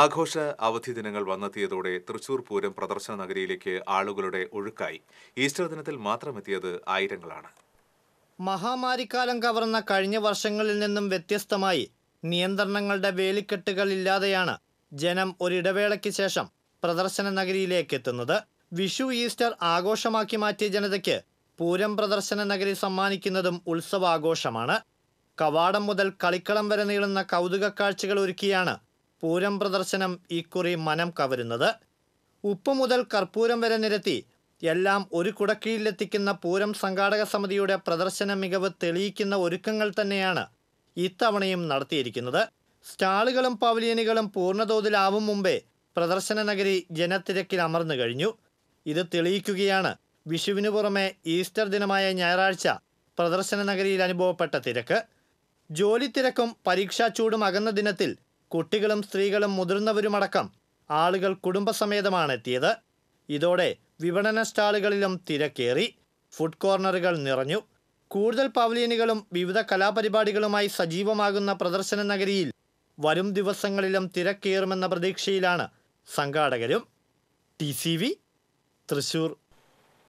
ആഘോഷ അവധി ദിനങ്ങൾ വന്നെത്തിയതോടെ തൃശൂർ പൂരം പ്രദർശന നഗരിയിലേക്ക് ആളുകളുടെ ഒഴുക്കായി ഈസ്റ്റർ ദിനത്തിൽ മാത്രമെത്തിയത് ആയിരങ്ങളാണ് മഹാമാരിക്കാലം കവർന്ന കഴിഞ്ഞ വർഷങ്ങളിൽ നിന്നും വ്യത്യസ്തമായി നിയന്ത്രണങ്ങളുടെ വേലിക്കെട്ടുകൾ ഇല്ലാതെയാണ് ജനം ഒരിടവേളയ്ക്ക് ശേഷം പ്രദർശന നഗരിയിലേക്ക് എത്തുന്നത് വിഷു ഈസ്റ്റർ ആഘോഷമാക്കി മാറ്റിയ ജനതയ്ക്ക് പൂരം പ്രദർശന നഗരി സമ്മാനിക്കുന്നതും ഉത്സവാഘോഷമാണ് കവാടം മുതൽ കളിക്കളം വരെ നീളുന്ന കൗതുക കാഴ്ചകൾ ഒരുക്കിയാണ് പൂരം പ്രദർശനം ഇക്കുറി മനം കവരുന്നത് ഉപ്പ് മുതൽ കർപ്പൂരം വരെ നിരത്തി എല്ലാം ഒരു കുടക്കീഴിലെത്തിക്കുന്ന പൂരം സംഘാടക സമിതിയുടെ പ്രദർശന മികവ് തെളിയിക്കുന്ന ഒരുക്കങ്ങൾ തന്നെയാണ് ഇത്തവണയും നടത്തിയിരിക്കുന്നത് സ്റ്റാളുകളും പവലിയനുകളും പൂർണ്ണതോതിലാവും മുമ്പേ പ്രദർശന നഗരി ജനത്തിരക്കിൽ അമർന്നു കഴിഞ്ഞു ഇത് തെളിയിക്കുകയാണ് വിഷുവിനു പുറമെ ഈസ്റ്റർ ദിനമായ ഞായറാഴ്ച പ്രദർശന നഗരിയിൽ അനുഭവപ്പെട്ട തിരക്ക് ജോലി തിരക്കും പരീക്ഷാ ചൂടും അകന്ന ദിനത്തിൽ കുട്ടികളും സ്ത്രീകളും മുതിർന്നവരുമടക്കം ആളുകൾ കുടുംബസമേതമാണ് എത്തിയത് ഇതോടെ വിപണന സ്റ്റാളുകളിലും തിരക്കേറി ഫുഡ് കോർണറുകൾ നിറഞ്ഞു കൂടുതൽ പവലിയനുകളും വിവിധ കലാപരിപാടികളുമായി സജീവമാകുന്ന പ്രദർശന നഗരിയിൽ വരും ദിവസങ്ങളിലും തിരക്കേറുമെന്ന പ്രതീക്ഷയിലാണ് സംഘാടകരും ടി തൃശൂർ